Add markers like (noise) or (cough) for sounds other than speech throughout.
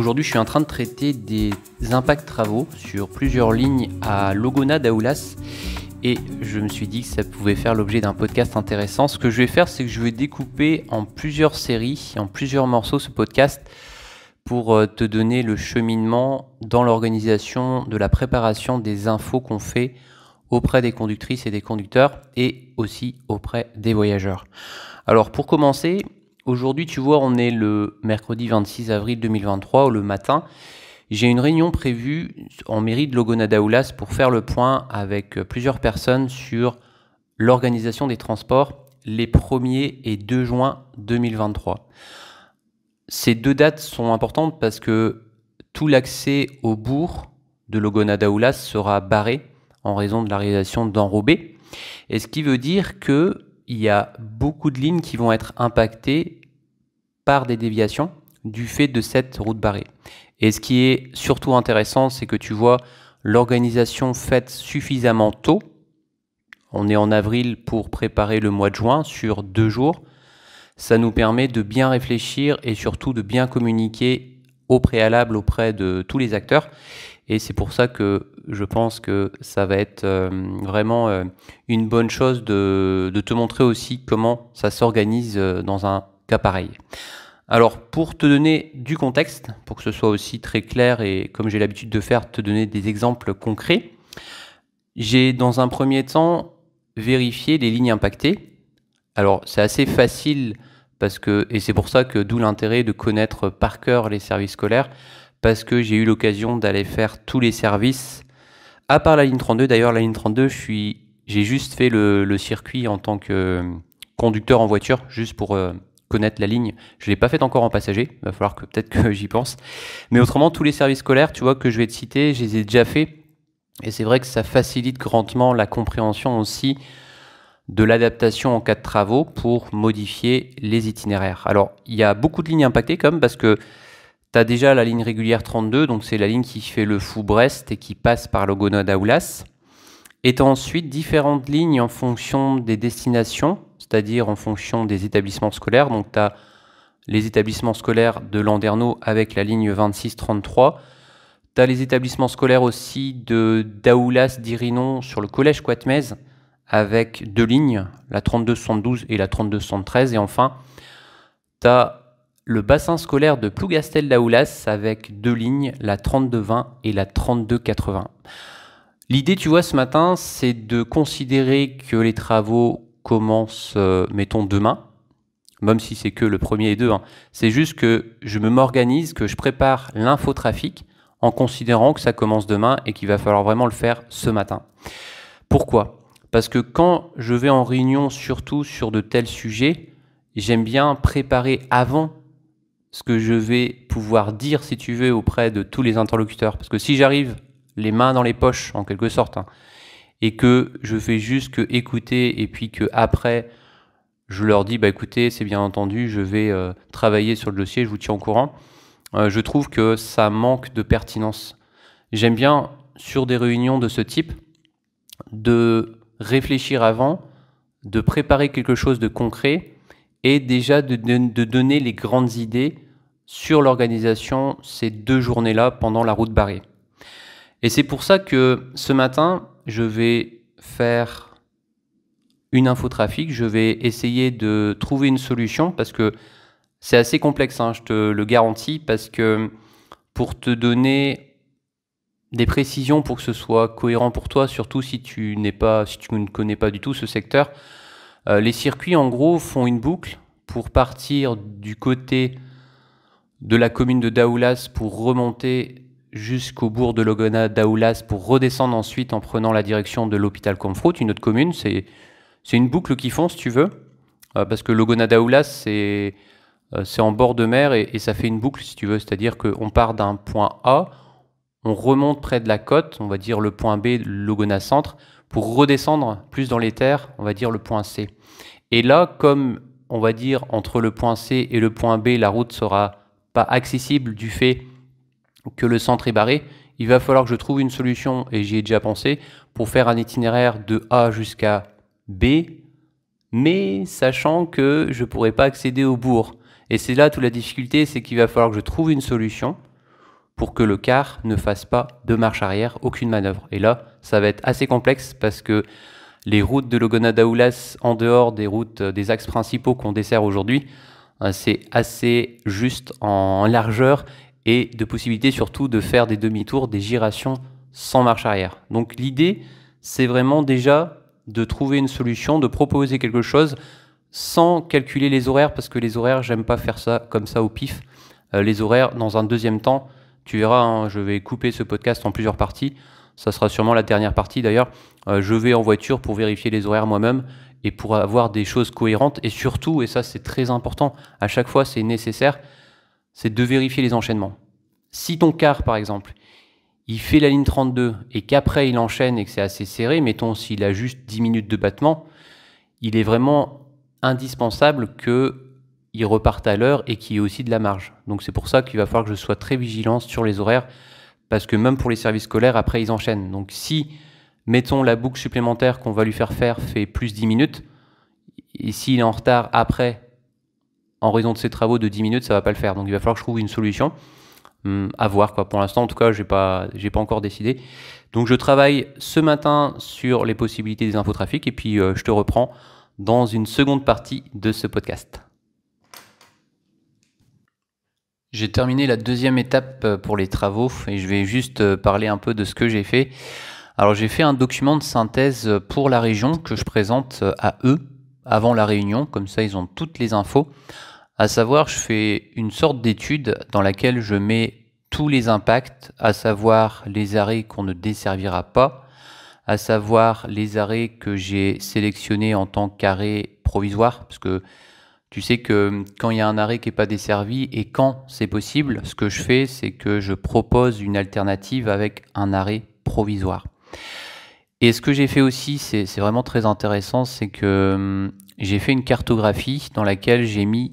Aujourd'hui, je suis en train de traiter des impacts travaux sur plusieurs lignes à Logona d'Aoulas et je me suis dit que ça pouvait faire l'objet d'un podcast intéressant. Ce que je vais faire, c'est que je vais découper en plusieurs séries, en plusieurs morceaux ce podcast pour euh, te donner le cheminement dans l'organisation de la préparation des infos qu'on fait auprès des conductrices et des conducteurs et aussi auprès des voyageurs. Alors pour commencer, Aujourd'hui, tu vois, on est le mercredi 26 avril 2023, ou le matin. J'ai une réunion prévue en mairie de Daoulas pour faire le point avec euh, plusieurs personnes sur l'organisation des transports les 1er et 2 juin 2023. Ces deux dates sont importantes parce que tout l'accès au bourg de Daoulas sera barré en raison de la réalisation d'enrobés. Et ce qui veut dire qu'il y a beaucoup de lignes qui vont être impactées par des déviations du fait de cette route barrée. Et ce qui est surtout intéressant, c'est que tu vois l'organisation faite suffisamment tôt. On est en avril pour préparer le mois de juin sur deux jours. Ça nous permet de bien réfléchir et surtout de bien communiquer au préalable auprès de tous les acteurs. Et c'est pour ça que je pense que ça va être euh, vraiment euh, une bonne chose de, de te montrer aussi comment ça s'organise euh, dans un pareil. Alors, pour te donner du contexte, pour que ce soit aussi très clair et comme j'ai l'habitude de faire, te donner des exemples concrets, j'ai dans un premier temps vérifié les lignes impactées. Alors, c'est assez facile parce que, et c'est pour ça que d'où l'intérêt de connaître par cœur les services scolaires, parce que j'ai eu l'occasion d'aller faire tous les services, à part la ligne 32. D'ailleurs, la ligne 32, je suis, j'ai juste fait le, circuit en tant que conducteur en voiture, juste pour. Euh, connaître la ligne. Je ne l'ai pas faite encore en passager, il va falloir que peut-être que j'y pense. Mais autrement, tous les services scolaires, tu vois, que je vais te citer, je les ai déjà faits. Et c'est vrai que ça facilite grandement la compréhension aussi de l'adaptation en cas de travaux pour modifier les itinéraires. Alors, il y a beaucoup de lignes impactées comme parce que tu as déjà la ligne régulière 32, donc c'est la ligne qui fait le fou Brest et qui passe par l'Ogonode à Oulas. Et as ensuite différentes lignes en fonction des destinations c'est-à-dire en fonction des établissements scolaires. Donc tu as les établissements scolaires de Landerneau avec la ligne 2633. Tu as les établissements scolaires aussi de Daoulas d'Irinon sur le collège Quatmez avec deux lignes, la 3272 et la 3273. Et enfin, tu as le bassin scolaire de Plougastel-Daoulas avec deux lignes, la 3220 et la 3280. L'idée, tu vois, ce matin, c'est de considérer que les travaux commence, euh, mettons, demain, même si c'est que le premier et deux. Hein. C'est juste que je me m'organise, que je prépare l'infotrafic en considérant que ça commence demain et qu'il va falloir vraiment le faire ce matin. Pourquoi Parce que quand je vais en réunion, surtout sur de tels sujets, j'aime bien préparer avant ce que je vais pouvoir dire, si tu veux, auprès de tous les interlocuteurs. Parce que si j'arrive les mains dans les poches, en quelque sorte, hein, et que je fais juste que écouter et puis que après je leur dis bah écoutez c'est bien entendu je vais euh, travailler sur le dossier je vous tiens au courant euh, je trouve que ça manque de pertinence j'aime bien sur des réunions de ce type de réfléchir avant de préparer quelque chose de concret et déjà de donner les grandes idées sur l'organisation ces deux journées là pendant la route barrée et c'est pour ça que ce matin je vais faire une infotrafic, je vais essayer de trouver une solution parce que c'est assez complexe, hein, je te le garantis, parce que pour te donner des précisions pour que ce soit cohérent pour toi, surtout si tu n'es pas, si tu ne connais pas du tout ce secteur, euh, les circuits en gros font une boucle pour partir du côté de la commune de Daoulas pour remonter jusqu'au bourg de Logona d'Aoulas pour redescendre ensuite en prenant la direction de l'hôpital Comfrout, une autre commune. C'est une boucle qui fonce, si tu veux, euh, parce que Logona d'Aoulas, c'est euh, en bord de mer et, ça fait une boucle, si tu veux. C'est-à-dire qu'on part d'un point A, on remonte près de la côte, on va dire le point B, Logona centre, pour redescendre plus dans les terres, on va dire le point C. Et là, comme on va dire entre le point C et le point B, la route sera pas accessible du fait que le centre est barré, il va falloir que je trouve une solution, et j'y ai déjà pensé, pour faire un itinéraire de A jusqu'à B, mais sachant que je ne pourrai pas accéder au bourg. Et c'est là toute la difficulté, c'est qu'il va falloir que je trouve une solution pour que le car ne fasse pas de marche arrière, aucune manœuvre. Et là, ça va être assez complexe parce que les routes de Logona-Daoulas, en dehors des routes euh, des axes principaux qu'on dessert aujourd'hui, euh, c'est assez juste en largeur et de possibilité surtout de faire des demi-tours, des girations sans marche arrière. Donc l'idée, c'est vraiment déjà de trouver une solution, de proposer quelque chose sans calculer les horaires, parce que les horaires, j'aime pas faire ça comme ça au pif. Euh, les horaires, dans un deuxième temps, tu verras, hein, je vais couper ce podcast en plusieurs parties. Ça sera sûrement la dernière partie d'ailleurs. Euh, je vais en voiture pour vérifier les horaires moi-même et pour avoir des choses cohérentes. Et surtout, et ça c'est très important, à chaque fois c'est nécessaire, c'est de vérifier les enchaînements. Si ton car, par exemple, il fait la ligne 32 et qu'après il enchaîne et que c'est assez serré, mettons s'il a juste 10 minutes de battement, il est vraiment indispensable qu'il reparte à l'heure et qu'il y ait aussi de la marge. Donc c'est pour ça qu'il va falloir que je sois très vigilant sur les horaires, parce que même pour les services scolaires, après ils enchaînent. Donc si, mettons, la boucle supplémentaire qu'on va lui faire faire fait plus 10 minutes, et s'il est en retard après en raison de ces travaux de 10 minutes, ça va pas le faire. Donc il va falloir que je trouve une solution hum, à voir. Quoi. Pour l'instant, en tout cas, j'ai pas, j'ai pas encore décidé. Donc je travaille ce matin sur les possibilités des infotrafics et puis euh, je te reprends dans une seconde partie de ce podcast. J'ai terminé la deuxième étape euh, pour les travaux et je vais juste euh, parler un peu de ce que j'ai fait. Alors j'ai fait un document de synthèse pour la région que je présente à eux avant la réunion, comme ça ils ont toutes les infos. À savoir, je fais une sorte d'étude dans laquelle je mets tous les impacts, à savoir les arrêts qu'on ne desservira pas, à savoir les arrêts que j'ai sélectionnés en tant qu'arrêt provisoire, parce que tu sais que quand il y a un arrêt qui n'est pas desservi et quand c'est possible, ce que je fais, c'est que je propose une alternative avec un arrêt provisoire. Et ce que j'ai fait aussi, c'est vraiment très intéressant, c'est que hum, j'ai fait une cartographie dans laquelle j'ai mis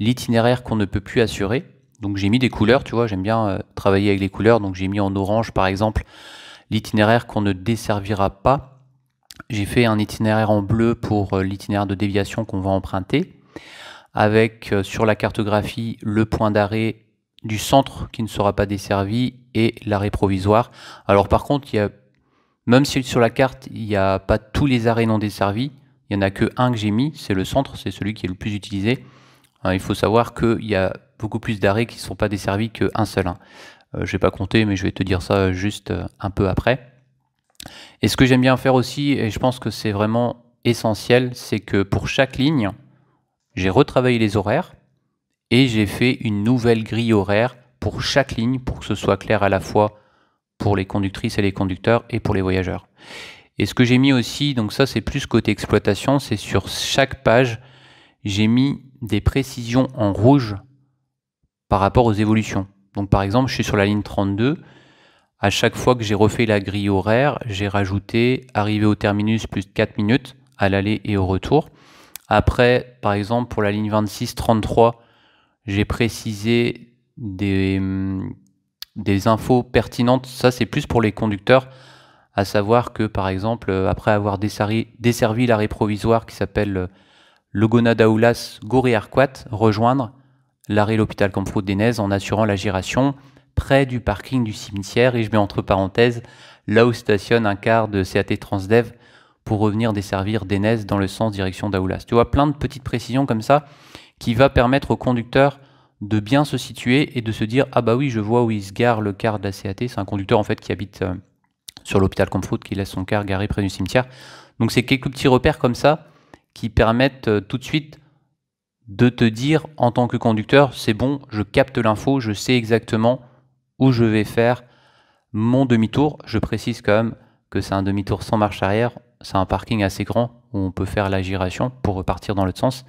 l'itinéraire qu'on ne peut plus assurer. Donc j'ai mis des couleurs, tu vois, j'aime bien euh, travailler avec les couleurs. Donc j'ai mis en orange, par exemple, l'itinéraire qu'on ne desservira pas. J'ai fait un itinéraire en bleu pour euh, l'itinéraire de déviation qu'on va emprunter, avec euh, sur la cartographie le point d'arrêt du centre qui ne sera pas desservi et l'arrêt provisoire. Alors par contre, même si sur la carte, il n'y a pas tous les arrêts non desservis, il n'y en a que un que j'ai mis, c'est le centre, c'est celui qui est le plus utilisé. Hein. il faut savoir qu'il y a beaucoup plus d'arrêts qui ne sont pas desservis qu'un seul. Hein. Euh, je n'ai pas compté, mais je vais te dire ça juste euh, un peu après. Et ce que j'aime bien faire aussi, et je pense que c'est vraiment essentiel, c'est que pour chaque ligne, j'ai retravaillé les horaires et j'ai fait une nouvelle grille horaire pour chaque ligne pour que ce soit clair à la fois pour les conductrices et les conducteurs et pour les voyageurs. Et ce que j'ai mis aussi, donc ça c'est plus côté exploitation, c'est sur chaque page, j'ai mis des précisions en rouge par rapport aux évolutions. Donc par exemple, je suis sur la ligne 32. À chaque fois que j'ai refait la grille horaire, j'ai rajouté arrivé au terminus plus 4 minutes à l'aller et au retour. Après, par exemple, pour la ligne 26-33, j'ai précisé des, hmm, des infos pertinentes. Ça, c'est plus pour les conducteurs, à savoir que, par exemple, euh, après avoir desservi, desservi l'arrêt provisoire qui s'appelle euh, le daoulas Goré arquat rejoindre l'arrêt l'hôpital Camprou d'Enez en assurant la giration près du parking du cimetière et je mets entre parenthèses là où stationne un quart de CAT Transdev pour revenir desservir d'Enez dans le sens direction d'Aoulas. Tu vois, plein de petites précisions comme ça qui va permettre au conducteur de bien se situer et de se dire ah bah oui je vois où il se gare le car de la CAT. C'est un conducteur en fait qui habite euh, sur l'hôpital Comfort qui laisse son car garé près du cimetière. Donc c'est quelques petits repères comme ça qui permettent euh, tout de suite de te dire en tant que conducteur, c'est bon, je capte l'info, je sais exactement où je vais faire mon demi-tour. Je précise quand même que c'est un demi-tour sans marche arrière, c'est un parking assez grand où on peut faire la giration pour repartir dans l'autre sens.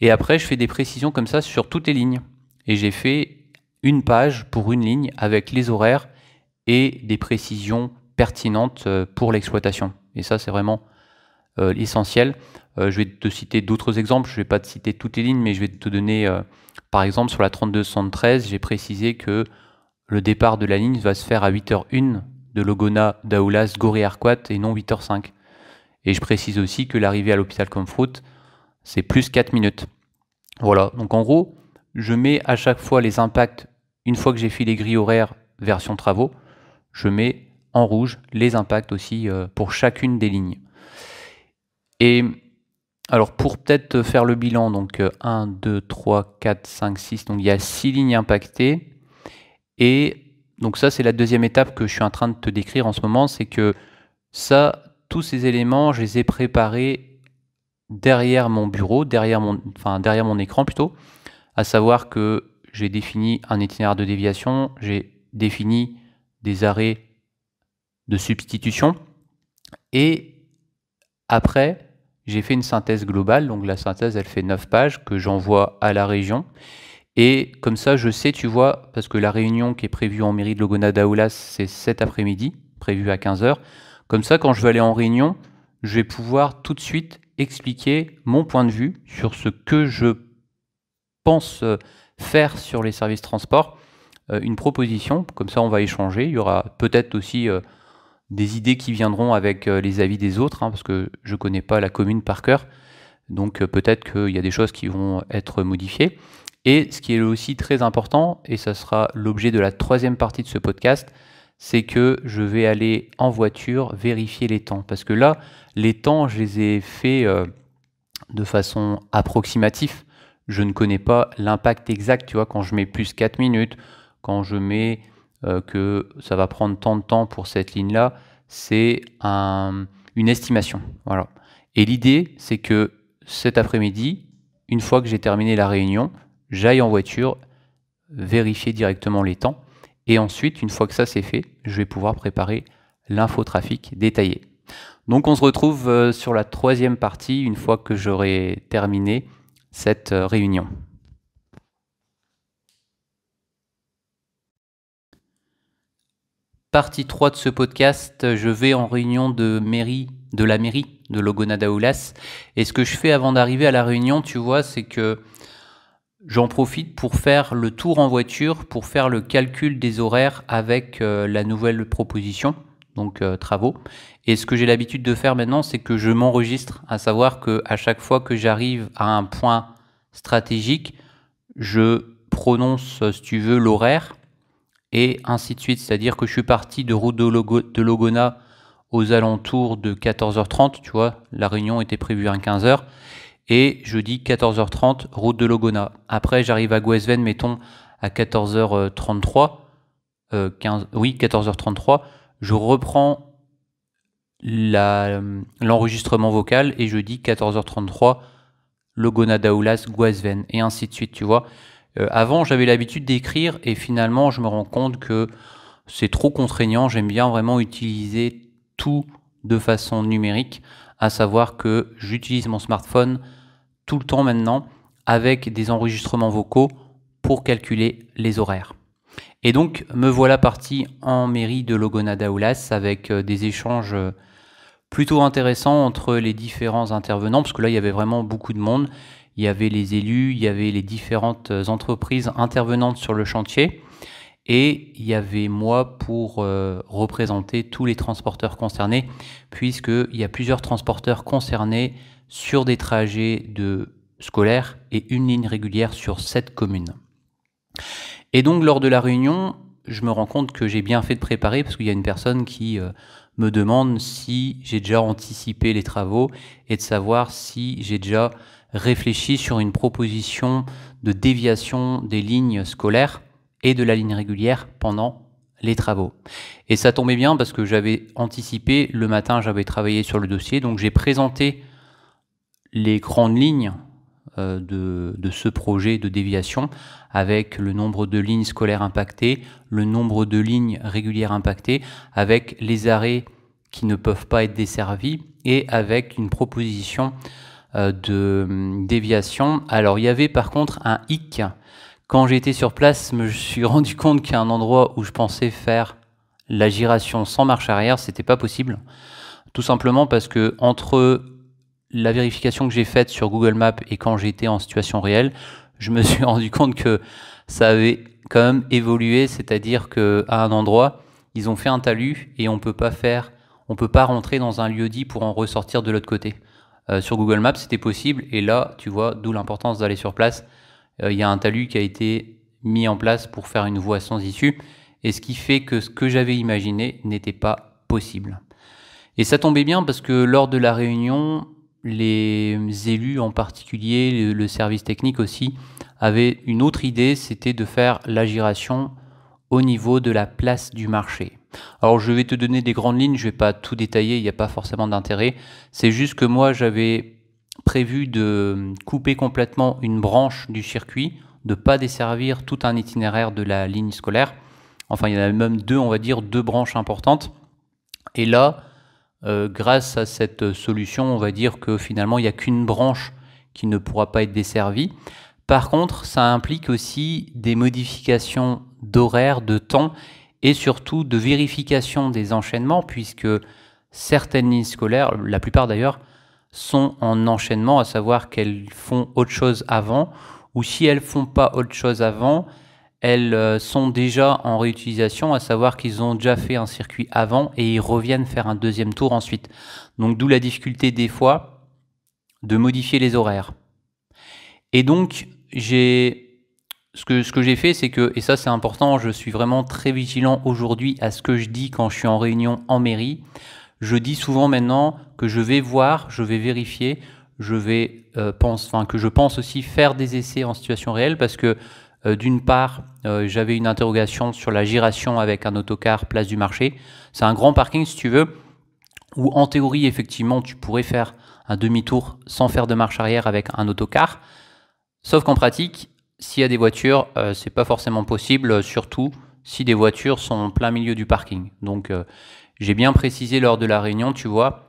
Et après, je fais des précisions comme ça sur toutes les lignes. Et j'ai fait une page pour une ligne avec les horaires et des précisions pertinentes euh, pour l'exploitation. Et ça, c'est vraiment euh, l'essentiel. Euh, je vais te citer d'autres exemples, je ne vais pas te citer toutes les lignes, mais je vais te donner, euh, par exemple, sur la 3213, j'ai précisé que le départ de la ligne va se faire à 8h01 de Logona, Daoulas, Goré, Arquat et non 8h05. Et je précise aussi que l'arrivée à l'hôpital Comfort, c'est plus 4 minutes. Voilà, donc en gros, je mets à chaque fois les impacts, une fois que j'ai fait les grilles horaires version travaux, je mets en rouge les impacts aussi pour chacune des lignes. Et alors pour peut-être faire le bilan, donc 1, 2, 3, 4, 5, 6, donc il y a 6 lignes impactées. Et donc ça c'est la deuxième étape que je suis en train de te décrire en ce moment, c'est que ça, tous ces éléments, je les ai préparés derrière mon bureau, derrière mon, derrière mon écran plutôt, à savoir que j'ai défini un itinéraire de déviation, j'ai défini des arrêts de substitution, et après, j'ai fait une synthèse globale, donc la synthèse, elle fait 9 pages que j'envoie à la région. Et comme ça, je sais, tu vois, parce que la réunion qui est prévue en mairie de Logona d'Aoulas, c'est cet après-midi, prévue à 15h. Comme ça, quand je vais aller en réunion, je vais pouvoir tout de suite expliquer mon point de vue sur ce que je pense euh, faire sur les services transport, euh, une proposition, comme ça on va échanger, il y aura peut-être aussi euh, des idées qui viendront avec euh, les avis des autres, hein, parce que je ne connais pas la commune par cœur, donc euh, peut-être qu'il y a des choses qui vont être modifiées. Et ce qui est aussi très important, et ça sera l'objet de la troisième partie de ce podcast, c'est que je vais aller en voiture vérifier les temps. Parce que là, les temps, je les ai faits euh, de façon approximative. Je ne connais pas l'impact exact, tu vois, quand je mets plus 4 minutes, quand je mets euh, que ça va prendre tant de temps pour cette ligne-là, c'est une estimation. Voilà. Et l'idée, c'est que cet après-midi, une fois que j'ai terminé la réunion, j'aille en voiture, vérifier directement les temps. Et ensuite, une fois que ça c'est fait, je vais pouvoir préparer l'infotrafic détaillé. Donc on se retrouve euh, sur la troisième partie une fois que j'aurai terminé cette euh, réunion. partie 3 de ce podcast, je vais en réunion de mairie, de la mairie de Daoulas. Et ce que je fais avant d'arriver à la réunion, tu vois, c'est que j'en profite pour faire le tour en voiture, pour faire le calcul des horaires avec euh, la nouvelle proposition, donc euh, travaux. Et ce que j'ai l'habitude de faire maintenant, c'est que je m'enregistre, à savoir que à chaque fois que j'arrive à un point stratégique, je prononce, si tu veux, l'horaire et ainsi de suite. C'est-à-dire que je suis parti de route de, Logona aux alentours de 14h30, tu vois, la réunion était prévue à 15h, et je dis 14h30, route de Logona. Après, j'arrive à Guesven, mettons, à 14h33, euh, oui, 14h33, je reprends l'enregistrement vocal et je dis 14h33, Logona Daoulas, Guesven, et ainsi de suite, tu vois. Euh, avant, j'avais l'habitude d'écrire et finalement, je me rends compte que c'est trop contraignant. J'aime bien vraiment utiliser tout de façon numérique, à savoir que j'utilise mon smartphone tout le temps maintenant avec des enregistrements vocaux pour calculer les horaires. Et donc, me voilà parti en mairie de Logonada avec euh, des échanges euh, plutôt intéressants entre les différents intervenants, parce que là, il y avait vraiment beaucoup de monde il y avait les élus, il y avait les différentes euh, entreprises intervenantes sur le chantier, et il y avait moi pour euh, représenter tous les transporteurs concernés, puisqu'il y a plusieurs transporteurs concernés sur des trajets de scolaires et une ligne régulière sur sept communes. Et donc lors de la réunion, je me rends compte que j'ai bien fait de préparer parce qu'il y a une personne qui euh, me demande si j'ai déjà anticipé les travaux et de savoir si j'ai déjà réfléchit sur une proposition de déviation des lignes scolaires et de la ligne régulière pendant les travaux. Et ça tombait bien parce que j'avais anticipé, le matin j'avais travaillé sur le dossier, donc j'ai présenté les grandes lignes euh, de, ce projet de déviation avec le nombre de lignes scolaires impactées, le nombre de lignes régulières impactées, avec les arrêts qui ne peuvent pas être desservis et avec une proposition euh, de hum, déviation. Alors il y avait par contre un hic. Quand j'étais sur place, je me suis (laughs) rendu compte qu'à un endroit où je pensais faire la giration sans marche arrière, c'était pas possible. Tout simplement parce que entre la vérification que j'ai faite sur Google Maps et quand j'étais en situation réelle, je me (laughs) suis rendu compte que ça avait quand même évolué, c'est-à-dire qu'à un endroit, ils ont fait un talus et on peut pas faire, on peut pas rentrer dans un lieu dit pour en ressortir de l'autre côté. Euh, sur Google Maps, c'était possible. Et là, tu vois, d'où l'importance d'aller sur place. Euh, il y a un talus qui a été mis en place pour faire une voie sans issue. Et ce qui fait que ce que j'avais imaginé n'était pas possible. Et ça tombait bien parce que lors de la réunion, les élus en particulier, le service technique aussi, avaient une autre idée, c'était de faire l'agiration au niveau de la place du marché. Alors je vais te donner des grandes lignes, je ne vais pas tout détailler, il n'y a pas forcément d'intérêt. C'est juste que moi j'avais prévu de couper complètement une branche du circuit, de pas desservir tout un itinéraire de la ligne scolaire. Enfin, il y en a même deux, on va dire, deux branches importantes. Et là, euh, grâce à cette solution, on va dire que finalement, il n'y a qu'une branche qui ne pourra pas être desservie. Par contre, ça implique aussi des modifications d'horaire, de temps et surtout de vérification des enchaînements, puisque certaines lignes scolaires, la plupart d'ailleurs, sont en enchaînement, à savoir qu'elles font autre chose avant, ou si elles font pas autre chose avant, elles euh, sont déjà en réutilisation, à savoir qu'ils ont déjà fait un circuit avant et ils reviennent faire un deuxième tour ensuite. Donc d'où la difficulté des fois de modifier les horaires. Et donc j'ai ce que, j'ai fait, c'est que, et ça c'est important, je suis vraiment très vigilant aujourd'hui à ce que je dis quand je suis en réunion en mairie. Je dis souvent maintenant que je vais voir, je vais vérifier, je vais euh, pense, enfin que je pense aussi faire des essais en situation réelle parce que euh, d'une part, euh, j'avais une interrogation sur la giration avec un autocar place du marché. C'est un grand parking, si tu veux, où en théorie, effectivement, tu pourrais faire un demi-tour sans faire de marche arrière avec un autocar. Sauf qu'en pratique, s'il y a des voitures, ce euh, c'est pas forcément possible, euh, surtout si des voitures sont en plein milieu du parking. Donc euh, j'ai bien précisé lors de la réunion, tu vois,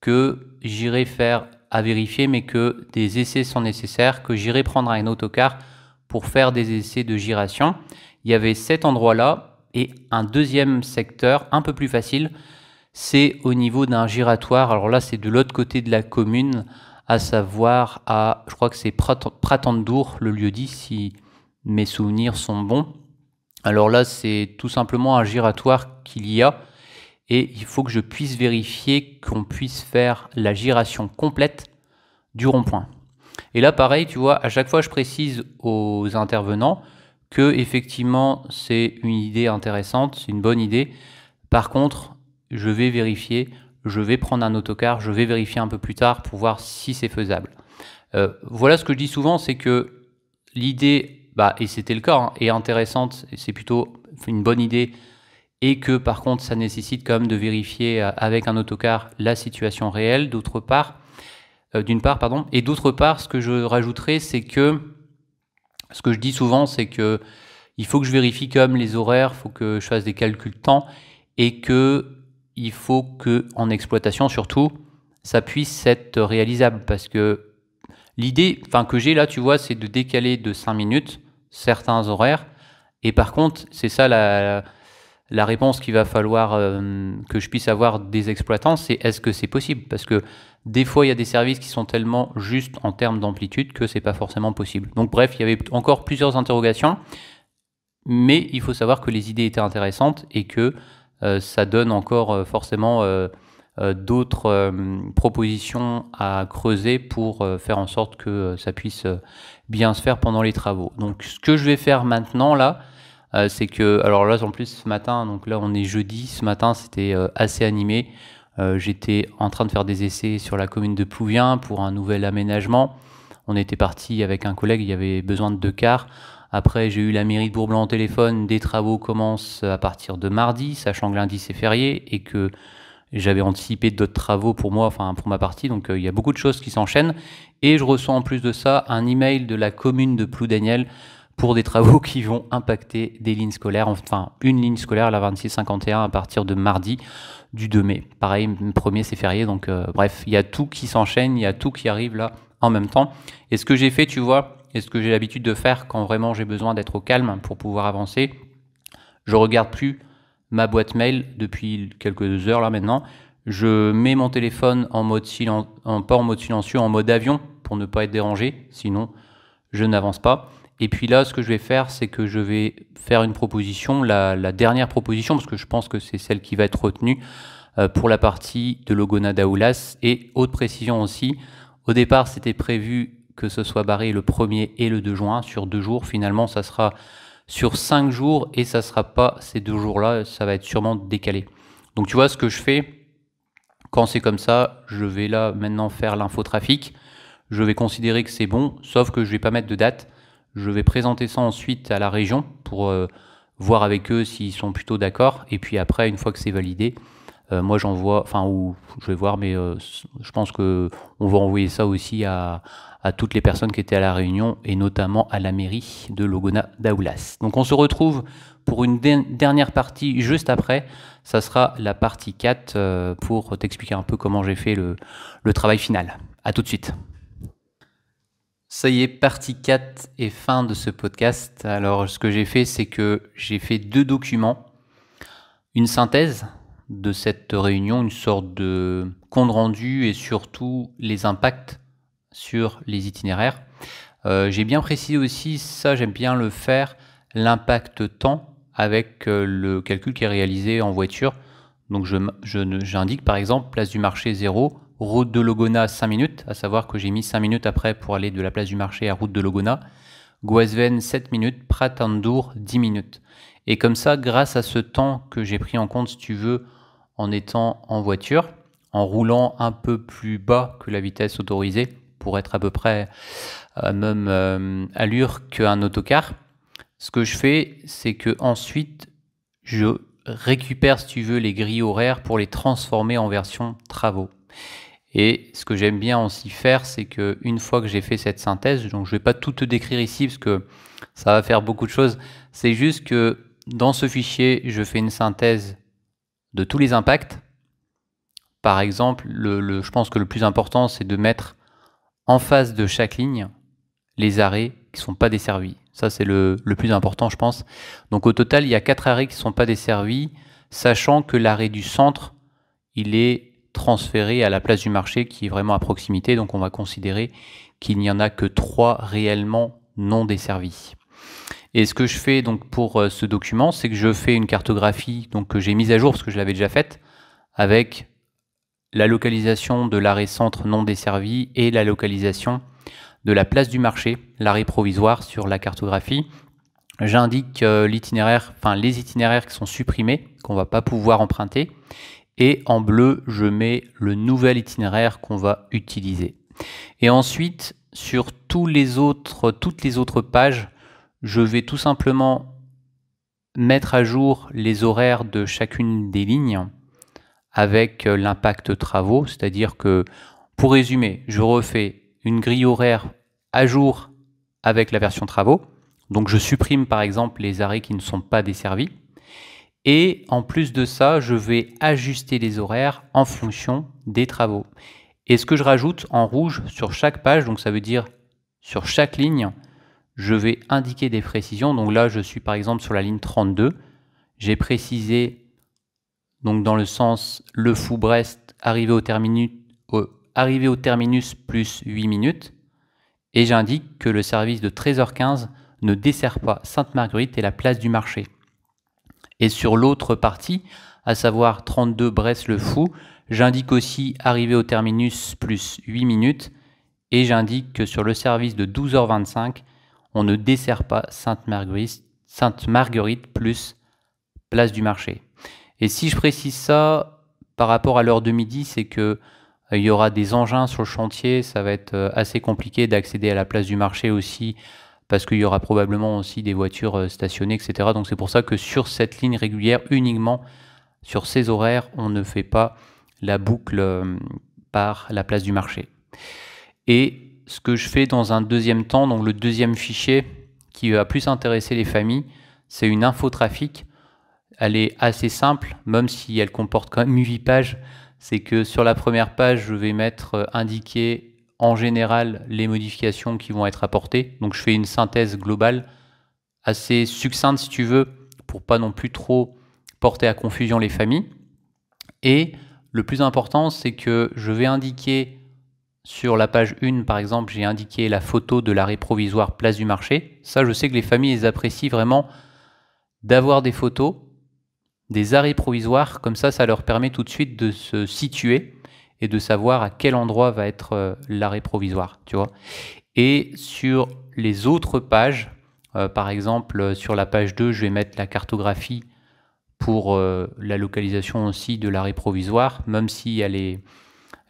que j'irai faire à vérifier, mais que des essais sont nécessaires, que j'irai prendre un autocar pour faire des essais de giration. Il y avait cet endroit-là et un deuxième secteur un peu plus facile, c'est au niveau d'un giratoire. Alors là, c'est de l'autre côté de la commune, à savoir à, je crois que c'est Pratandour, le lieu-dit, si mes souvenirs sont bons. Alors là, c'est tout simplement un giratoire qu'il y a, et il faut que je puisse vérifier qu'on puisse faire la giration complète du rond-point. Et là, pareil, tu vois, à chaque fois, je précise aux intervenants que effectivement, c'est une idée intéressante, c'est une bonne idée. Par contre, je vais vérifier je vais prendre un autocar, je vais vérifier un peu plus tard pour voir si c'est faisable. Euh, voilà ce que je dis souvent, c'est que l'idée, bah, et c'était le cas, hein, est intéressante, c'est plutôt une bonne idée, et que par contre ça nécessite quand même de vérifier euh, avec un autocar la situation réelle, d'autre part, euh, d'une part, pardon, et d'autre part, ce que je rajouterais c'est que ce que je dis souvent, c'est que il faut que je vérifie quand même les horaires, il faut que je fasse des calculs de temps, et que il faut que en exploitation surtout, ça puisse être réalisable parce que l'idée, enfin que j'ai là, tu vois, c'est de décaler de 5 minutes certains horaires. Et par contre, c'est ça la, réponse qu'il va falloir euh, que je puisse avoir des exploitants, c'est est-ce que c'est possible Parce que des fois, il y a des services qui sont tellement justes en termes d'amplitude que c'est pas forcément possible. Donc bref, il y avait encore plusieurs interrogations, mais il faut savoir que les idées étaient intéressantes et que euh, ça donne encore euh, forcément euh, d'autres propositions à creuser pour faire en sorte que ça puisse bien se faire pendant les travaux. Donc ce que je vais faire maintenant là, c'est que, alors là en plus ce matin, donc là on est jeudi, ce matin c'était assez animé. J'étais en train de faire des essais sur la commune de Plouvien pour un nouvel aménagement. On était parti avec un collègue, il y avait besoin de deux quarts. Après, j'ai eu la mairie de Bourblanc en téléphone. Des travaux commencent à partir de mardi, sachant que lundi c'est férié et que j'avais anticipé d'autres travaux pour moi, enfin pour ma partie. Donc euh, il y a beaucoup de choses qui s'enchaînent. Et je reçois en plus de ça un email de la commune de Ploudaniel pour des travaux (laughs) qui vont impacter des lignes scolaires, enfin une ligne scolaire, la 2651, à partir de mardi du 2 mai. Pareil, le 1er, c'est férié, donc euh, bref, il y a tout qui s'enchaîne, il y a tout qui arrive là en même temps. Et ce que j'ai fait, tu vois, et ce que j'ai l'habitude de faire quand vraiment j'ai besoin d'être au calme pour pouvoir avancer. Je regarde plus ma boîte mail depuis quelques heures là maintenant. Je mets mon téléphone en mode en mode silencieux, en mode avion pour ne pas être dérangé, sinon je n'avance pas. Et puis là, ce que je vais faire, c'est que je vais faire une proposition, la, dernière proposition, parce que je pense que c'est celle qui va être retenue euh, pour la partie de Logona Daoulas et haute précision aussi. Au départ, c'était prévu que ce soit barré le 1er et le 2 juin sur deux jours. Finalement, ça sera sur cinq jours et ça sera pas ces deux jours-là, ça va être sûrement décalé. Donc tu vois ce que je fais quand c'est comme ça, je vais là maintenant faire l'info trafic. Je vais considérer que c'est bon, sauf que je vais pas mettre de date. Je vais présenter ça ensuite à la région pour euh, voir avec eux s'ils sont plutôt d'accord. Et puis après, une fois que c'est validé, euh, moi j'envoie, enfin, ou je vais voir, mais euh, je pense qu'on va envoyer ça aussi à, à toutes les personnes qui étaient à la réunion et notamment à la mairie de Logona d'Aoulas. Donc on se retrouve pour une dernière partie juste après. Ça sera la partie 4 euh, pour t'expliquer un peu comment j'ai fait le, le travail final. À tout de suite. Ça y est, partie 4 et fin de ce podcast. Alors ce que j'ai fait, c'est que j'ai fait deux documents. Une synthèse de cette réunion, une sorte de compte rendu et surtout les impacts sur les itinéraires. Euh, j'ai bien précisé aussi, ça j'aime bien le faire, l'impact temps avec euh, le calcul qui est réalisé en voiture. Donc j'indique je, j'indique par exemple place du marché 0, route de Logona 5 minutes, à savoir que j'ai mis 5 minutes après pour aller de la place du marché à route de Logona, Guasven 7 minutes, Pratandour 10 minutes. Et comme ça, grâce à ce temps que j'ai pris en compte, si tu veux, en étant en voiture, en roulant un peu plus bas que la vitesse autorisée, pour être à peu près euh, même euh, allure qu'un autocar. Ce que je fais, c'est que ensuite je récupère, si tu veux, les grilles horaires pour les transformer en version travaux. Et ce que j'aime bien aussi faire, c'est que une fois que j'ai fait cette synthèse, donc je vais pas tout te décrire ici parce que ça va faire beaucoup de choses. C'est juste que dans ce fichier, je fais une synthèse de tous les impacts. Par exemple, le, je pense que le plus important, c'est de mettre en face de chaque ligne, les arrêts qui ne sont pas desservis. Ça, c'est le, plus important, je pense. Donc, au total, il y a quatre arrêts qui ne sont pas desservis, sachant que l'arrêt du centre, il est transféré à la place du marché qui est vraiment à proximité. Donc, on va considérer qu'il n'y en a que trois réellement non desservis. Et ce que je fais donc pour euh, ce document, c'est que je fais une cartographie donc que j'ai mise à jour parce que je l'avais déjà faite avec la localisation de l'arrêt centre non desservi et la localisation de la place du marché, l'arrêt provisoire sur la cartographie. J'indique euh, l'itinéraire, les itinéraires qui sont supprimés, qu'on va pas pouvoir emprunter. Et en bleu, je mets le nouvel itinéraire qu'on va utiliser. Et ensuite, sur tous les autres, toutes les autres pages, je vais tout simplement mettre à jour les horaires de chacune des lignes avec euh, l'impact travaux, c'est-à-dire que, pour résumer, je refais une grille horaire à jour avec la version travaux, donc je supprime par exemple les arrêts qui ne sont pas desservis, et en plus de ça, je vais ajuster les horaires en fonction des travaux. Et ce que je rajoute en rouge sur chaque page, donc ça veut dire sur chaque ligne, je vais indiquer des précisions. Donc là, je suis par exemple sur la ligne 32. J'ai précisé donc dans le sens Le Fou-Brest, arrivé au terminus, terminus plus 8 minutes, et j'indique que le service de 13h15 ne dessert pas Sainte-Marguerite et la place du marché. Et sur l'autre partie, à savoir 32 Brest-le-Fou, j'indique aussi arrivé au terminus plus 8 minutes, et j'indique que sur le service de 12h25, on ne dessert pas Sainte -Marguerite plus place du marché. Et si je précise ça par rapport à l'heure de midi, c'est que euh, il y aura des engins sur le chantier, ça va être euh, assez compliqué d'accéder à la place du marché aussi, parce qu'il y aura probablement aussi des voitures euh, stationnées, etc. Donc c'est pour ça que sur cette ligne régulière, uniquement sur ces horaires, on ne fait pas la boucle par la place du marché. Et ce que je fais dans un deuxième temps, donc le deuxième fichier qui va plus intéresser les familles, c'est une info trafic elle est assez simple, même si elle comporte quand même 8 pages. C'est que sur la première page, je vais mettre euh, indiquer en général les modifications qui vont être apportées. Donc je fais une synthèse globale, assez succincte si tu veux, pour pas non plus trop porter à confusion les familles. Et le plus important, c'est que je vais indiquer sur la page 1, par exemple, j'ai indiqué la photo de l'arrêt provisoire place du marché. Ça, je sais que les familles apprécient vraiment d'avoir des photos des arrêts provisoires, comme ça, ça leur permet tout de suite de se situer et de savoir à quel endroit va être euh, l'arrêt provisoire, tu vois. Et sur les autres pages, euh, par exemple, euh, sur la page 2, je vais mettre la cartographie pour la localisation aussi de l'arrêt provisoire, même si elle est...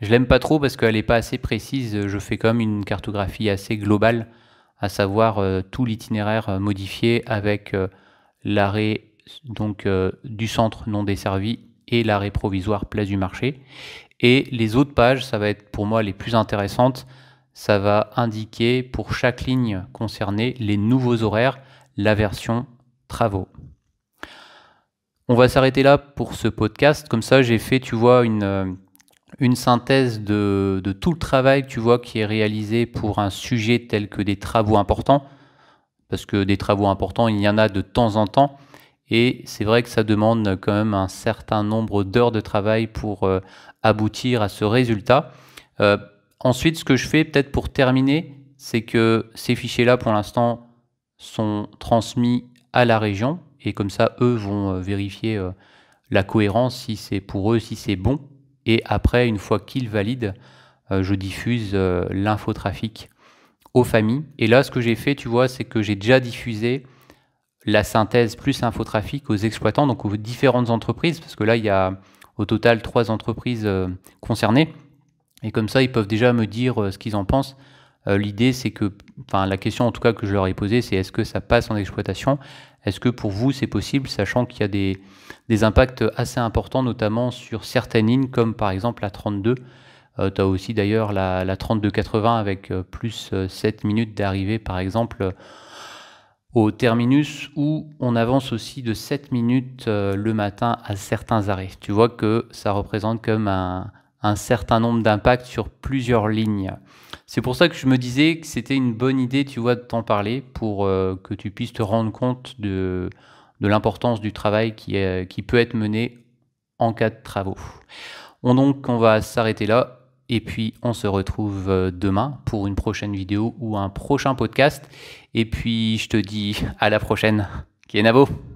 Je l'aime pas trop parce qu'elle n'est pas assez précise, je fais comme une cartographie assez globale, à savoir tout l'itinéraire modifié avec l'arrêt donc euh, du centre non desservi et l'arrêt provisoire place du marché. Et les autres pages, ça va être pour moi les plus intéressantes. Ça va indiquer pour chaque ligne concernée les nouveaux horaires, la version travaux. On va s'arrêter là pour ce podcast. Comme ça, j'ai fait, tu vois, une, euh, une synthèse de, de, tout le travail, tu vois, qui est réalisé pour un sujet tel que des travaux importants. Parce que des travaux importants, il y en a de temps en temps. Et c'est vrai que ça demande quand même un certain nombre d'heures de travail pour euh, aboutir à ce résultat. Euh, ensuite, ce que je fais peut-être pour terminer, c'est que ces fichiers-là, pour l'instant, sont transmis à la région. Et comme ça, eux vont euh, vérifier la cohérence, si c'est pour eux, si c'est bon. Et après, une fois qu'ils valident, je diffuse l'infotrafic aux familles. Et là, ce que j'ai fait, tu vois, c'est que j'ai déjà diffusé la synthèse plus infotrafic aux exploitants, donc aux différentes entreprises, parce que là, il y a au total trois entreprises euh, concernées. Et comme ça, ils peuvent déjà me dire euh, ce qu'ils en pensent. Euh, l'idée, c'est que, enfin, la question en tout cas que je leur ai posée, c'est est-ce que ça passe en exploitation Est-ce que pour vous, c'est possible, sachant qu'il y a des, impacts assez importants, notamment sur certaines lignes, comme par exemple la 32. tu as aussi d'ailleurs la, la 3280 avec plus 7 minutes d'arrivée, par exemple au terminus où on avance aussi de 7 minutes euh, le matin à certains arrêts. Tu vois que ça représente comme un, un certain nombre d'impacts sur plusieurs lignes. C'est pour ça que je me disais que c'était une bonne idée, tu vois, de t'en parler pour euh, que tu puisses te rendre compte de, l'importance du travail qui, est, qui peut être mené en cas de travaux. On, donc, on va s'arrêter là et puis on se retrouve euh, demain pour une prochaine vidéo ou un prochain podcast. Et puis je te dis à la prochaine. Kienavo